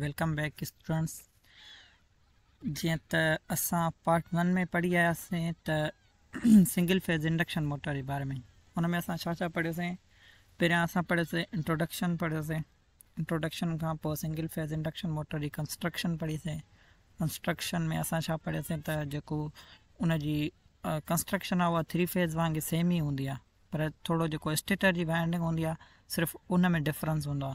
welcome back students जीअं त असां पाट वन में पढ़ी आयासीं त सिंगल फेज़ इंडक्शन मोटर जे बारे में हुन में असां छा छा पढ़ियोसीं पहिरियों असां पढ़ियोसीं इंट्रोडक्शन पढ़ियोसीं इंट्रोडक्शन खां सिंगल फेज़ इंडक्शन मोटर जी कंस्ट्रक्शन पढ़ीसीं कंस्ट्रक्शन में असां छा पढ़ियोसीं त कंस्ट्रक्शन आहे उहा थ्री फेज़ वांगुरु सेम ई हूंदी पर थोरो जेको स्टिचर जी बाइंडिंग हूंदी आहे उन में डिफ्रेंस हूंदो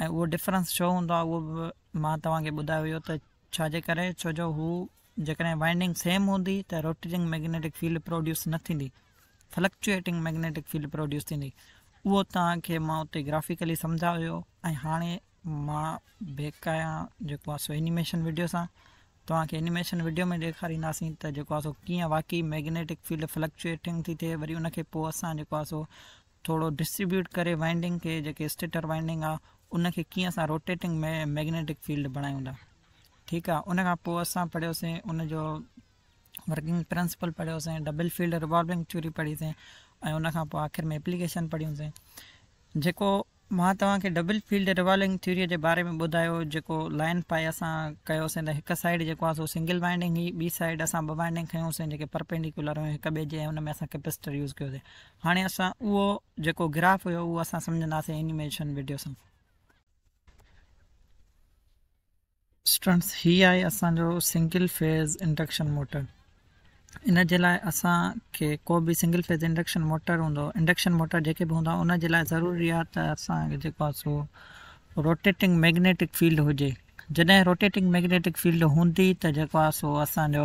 ऐं उहो डिफ्रेंस छो हूंदो आहे उहो बि मां तव्हांखे ॿुधायो हुयो त छाजे करे छो जो हू जेकॾहिं वाइंडिंग सेम हूंदी त रोटेटिंग मैग्नेटिक फील्ड प्रोड्यूस न थींदी फ्लक्चुएटिंग मैग्नेटिक फील्ड प्रोड्यूस थींदी उहो तव्हांखे मां उते ग्राफिकली सम्झायो हुयो ऐं हाणे मां बेक आहियां जेको आहे सो एनिमेशन वीडियो सां तव्हांखे एनिमेशन वीडियो में ॾेखारींदासीं त जेको आहे सो कीअं वाक़ई मैग्नेटिक फील्ड फ्लक्चुएटिंग थी थिए वरी उन खे पोइ असां जेको आहे सो थोरो डिस्ट्रीब्यूट करे वाइंडिंग खे जेके स्टेटर वाइंडिंग आहे उन कीअं अस रोटेटिंग में मैग्नेटिक फील्ड बणायूं था ठीक है उन अस पोइ असां वर्किंग प्रिंसिपल पढ़ियोसीं डबल फील्ड रिवॉल्विंग थ्योरी पढ़ी उन आख़िर में एप्लीकेशन पढ़ियूंसीं जो मां तव्हांखे डबल फील्ड रिवॉल्विंग थ्यूरी के बारे में बुधा जो लाइन पाए असां कयोसीं त साइड जो सिंगल वाइंडिंग ही बी साइड अस ॿ वाइंडिंग खयोसीं परपेंडिकुलर हुए एक बेजे जे में असां कैपेसिटर यूज़ किया हाँ असां जो ग्राफ हुयो वो असां सम्झंदासीं एनिमेशन वीडियो से स्टूडेंट्स ही आहे असांजो सिंगल फेज़ इंडक्शन मोटर इन जे लाइ असांखे को बि सिंगल फेज़ इंडक्शन मोटर हूंदो इंडक्शन मोटर जेके बि हूंदा उनजे लाइ ज़रूरी आहे त असांखे जेको आहे सो रोटेटिंग मैग्नेटिक फील्ड हुजे जॾहिं रोटेटिंग मैग्नेटिक फील्ड हूंदी त जेको आहे सो असांजो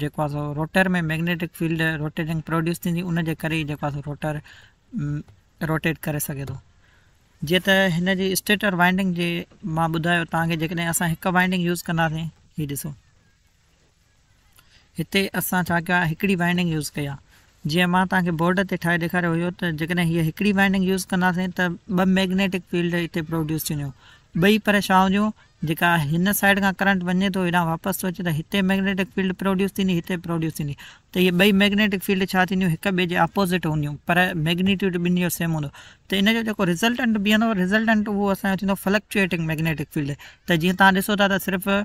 जेको आहे सो रोटर में मैग्नेटिक फील्ड रोटेटिंग प्रोड्यूस थींदी उनजे करे ई जेको आहे सो रोटर रोटेट करे सघे थो जीअं त हिनजे स्टेटर बाइंडिंग जे मां ॿुधायो तव्हांखे जेकॾहिं असां हिकु बाइंडिंग यूस कंदासीं हीउ ॾिसो हिते असां छा कया हिकिड़ी वाइंडिंग यूज़ कई आहे जीअं मां तव्हांखे बोर्ड ते ठाहे ॾेखारियो हुयो त जेकॾहिं हीअ हिकिड़ी वाइंडिंग यूज़ कंदासीं त ॿ मैग्नेटिक फील्ड हिते प्रोड्यूस थींदियूं ॿई परछाऊं जेका हिन साइड का करंट वे तो हेॾां वापसि थो अचे त हिते मैग्नेटिक फील्ड प्रोड्यूस थींदी हिते प्रोड्यूस थींदी त इहे ॿई मैग्नेटिक फील्ड छा थींदियूं हिक ॿिए जे अपोज़िट हूंदियूं पर मैग्नीट्यूड ॿिनि सेम हूंदो तो इन जो रिज़ल्टेंट बीह रिज़ल्टेंट वो असांजो फ्लक्चुएटिंग मैग्नेटिक फील्ड त जीअं तव्हां ॾिसो था त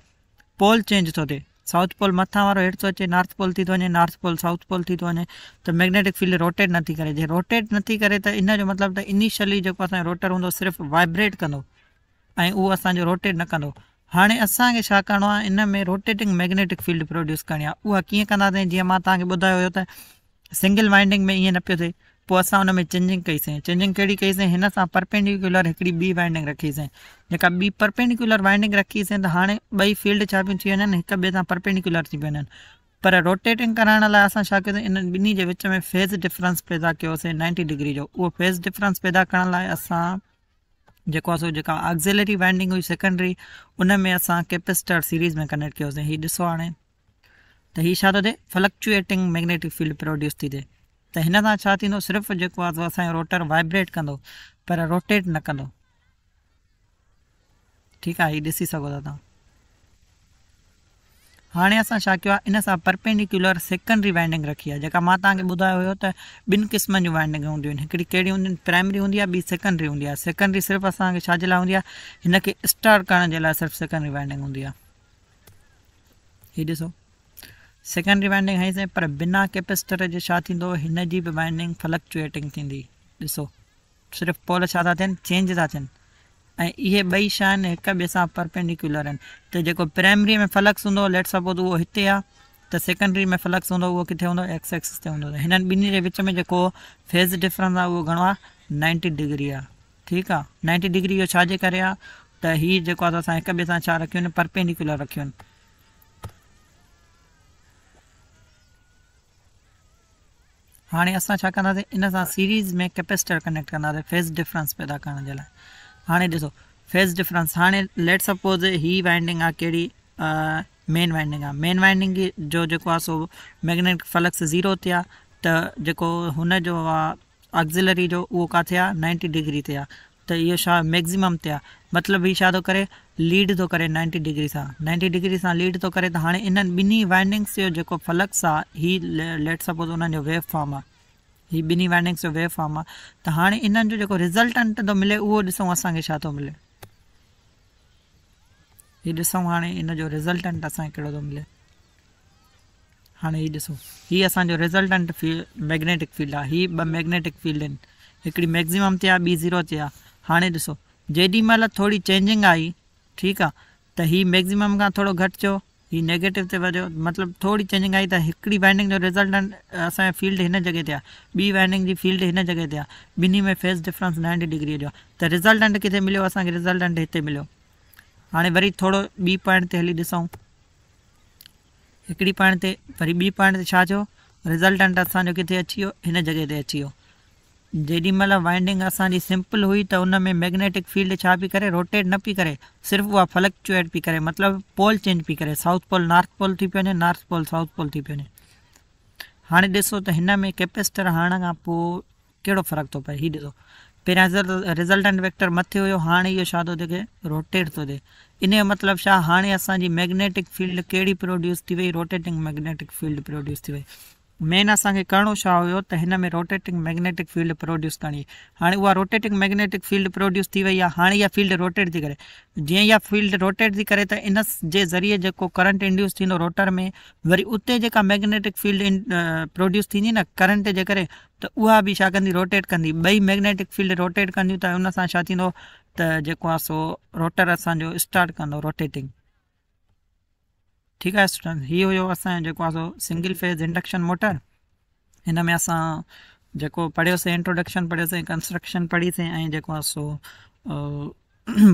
पोल चेंज तो थे साउथ पोल मथां वारो हेठि थो अचे नॉर्थ पोल थी थो वञे नॉर्थ पोल साउथ पोल थी थो वञे त मैग्नेटिक फील्ड रोटेट नथी करे जे रोटेट नथी करे त इन जो मतिलबु इनिशियली जेको असांजो रोटर हूंदो सिर्फ़ु वाइब्रेट कह ऐं उहो असांजो रोटेट न कंदो हाणे असांखे छा इन में रोटेटिंग मैग्नेटिक फील्ड प्रोड्यूस करनी आहे उहा कीअं कंदासीं जीअं मां सिंगल वाइंडिंग में ये न पियो थे अस असां में चेंजिंग कईसीं चेंजिंग कड़ी कई हिन परपेंडिकुलर एक बी वाइंडिंग रखीसीं जेका ॿी परपेंडिकुलर वाइंडिंग रखी से हाँ बई फील्ड छा एक बेसा परपेंडिकुलर थी पियूं पर रोटेटिंग कराने लाइ असां छा कयोसीं विच में फेज़ डिफरेंस पैदा किया नाइंटी डिग्री जो उहो फेज़ डिफरेंस पैदा करण लाइ असां जो आहे सो जेका वाइंडिंग हुई सेकेंडरी उनमें में कैपेसिटर सीरीज़ में कनेक्ट किया हीउ ॾिसो हाणे त हीउ छा थो फ्लक्चुएटिंग मैग्नेटिक फील्ड प्रोड्यूस थी थिए त हिन सां छा थींदो रोटर वाइब्रेट कह पर रोटेट न कंदो ठीक है हीउ ॾिसी सघो था हाँ अस इन परपेंडिकुलर सेकेंडरी वाइंडिंग रखी है जेका मैं तव्हांखे ॿुधायो तो बिन किस्म जो वाइंडिंग हूंदियूं आहिनि हिकिड़ी प्राइमरी हूंदी बी ॿी सेकेंडरी हूंदी आहे सेकेंडरी सिर्फ़ु असांखे छाजे लाइ हूंदी आहे हिनखे स्टार सेकेंडरी वाइंडिंग हूंदी आहे हीअ ॾिसो सेकेंडरी वाइंडिंग हईंसीं पर बिना कैपेसिटर के छा थींदो हिन वाइंडिंग फ्लक्चुएटिंग थींदी ॾिसो सिर्फ़ु पोल छा था चेंज था थियनि ऐं इहे ॿई शयूं आहिनि हिक ॿिए सां आहिनि त जेको प्राइमरी में फ्लक्स हूंदो लेट सपोज़ उहो हिते आहे त सेकेंडरी में फ्लक्स हूंदो उहो किथे हूंदो एक्स ते हूंदो हिननि ॿिन्ही जे विच में जेको फेज़ डिफरेंस आहे उहो घणो आहे नाइंटी डिग्री आहे ठीकु आहे नाइंटी डिग्री इहो छाजे करे आहे त हीउ जेको आहे असां हिक ॿिए सां छा रखियूं आहिनि रखियूं आहिनि हाणे असां छा कंदासीं इन सां सीरीज़ में कैपेसिटर कनेक्ट कंदासीं फेज़ डिफरेंस पैदा करण हाँ ॾिसो फेज़ डिफरेंस हाँ लेट सपोज़ ही वाइंडिंग आड़ी मेन वाइंडिंग आ मेन वाइंडिंग जो जो सो मैग्नेटिक फलक्स ज़ीरो थे तो जो उन ऑक्ज़िलरी जो उहो किथे आहे नाइंटी डिग्री थे तो ये इहो थे मतलब ये तो मतिलबु करे लीड तो करे नाइंटी डिग्री सां नाइंटी डिग्री सां लीड तो करे त हाणे इन्हनि ॿिन्ही वाइंडिंग्स जो जेको फलक्स आहे ही लेट सपोज़ उन्हनि जो वेव फॉर्म आहे हीअ ॿिन्ही वार्निंग्स जो वेव फॉर्म आहे हाँ इन इन्हनि जो जेको रिज़ल्टंट मिले उहो ॾिसूं असांखे मिले हीअ ॾिसूं इन रिजल्टेंट असो तो मिले हाँ हीअ ॾिसूं हीअ असांजो रिज़ल्टंट फील्ड मैग्नेटिक फील्ड आ हीअ ॿ मैग्नेटिक फील्ड इन एक मैक्ज़िमम से आहे ॿी ज़ीरो ते आहे हाणे ॾिसो जेॾी महिल थोरी चेंजिंग आई ठीक आहे त हीअ मैक्ज़िमम खां थोरो घटि हीअ नेगेटिव ते वञो मतिलबु थोरी चेंजिंग आई त हिकिड़ी बाइंडिंग जो रिसल्टेंट असांजी फील्ड हिन जॻह ते आहे ॿी बाइंडिंग जी फील्ड हिन जॻह ते आहे ॿिन्ही में फेस डिफरेंस नाइंटी डिग्री जो आहे त रिसल्टेंट किथे मिलियो असांखे रिसल्टेंट हिते मिलियो हाणे वरी थोरो ॿी पॉइंट ते हली ॾिसूं हिकिड़ी पॉइंट ते वरी ॿी पॉइंट ते छा थियो रिसल्टेंट असांजो किथे अची वियो हिन जॻह ते अची वियो जी महिल वाइंडिंग असांजी सिंपल हुई तो उन मैग्नेटिक फील्ड छा करे रोटेट न पी करे सिर्फ उहा फ्लक्चुएट पी करे मतलब पोल चेंज पी करे साउथ पोल नॉर्थ पोल थी पियो नॉर्थ पोल साउथ पोल थी पियो वञे हाणे ॾिसो में कैपेसिटर हणण का पोइ कहिड़ो फ़र्क़ु थो पए हीउ ॾिसो रिज़ल्टेंट वेक्टर मथे हुयो हाणे इहो छा थो रोटेट तो थिए इन मतलब हाँ छा हाणे मैग्नेटिक फील्ड कड़ी प्रोड्यूस थी रोटेटिंग मैग्नेटिक फील्ड प्रोड्यूस थी मेन असांखे करिणो छा हुयो त हिन में रोटेटिंग मैग्नेटिक फील्ड प्रोड्यूस करणी हाणे उहा रोटेटिंग मैग्नेटिक फील्ड प्रोड्यूस थी वई आहे हाणे इहा फील्ड रोटेट थी करे जीअं इहा फील्ड रोटेट थी करे त इन जे ज़रिए जेको करंट इंड्यूस थींदो रोटर में वरी उते जेका मैग्नेटिक फील्ड प्रोड्यूस थींदी न करंट जे करे त उहा बि छा कंदी रोटेट कंदी ॿई मैग्नेटिक फील्ड रोटेट कंदियूं त उन सां छा थींदो त जेको आहे सो रोटर असांजो स्टार्ट कंदो रोटेटिंग ठीक है स्टूडेंट ये हो असो सो सिंगल फेज इंडक्शन मोटर इन में असां पढ़ियों से इंट्रोडक्शन पढ़ियोसीं कंस्ट्रक्शन पढ़ी से सो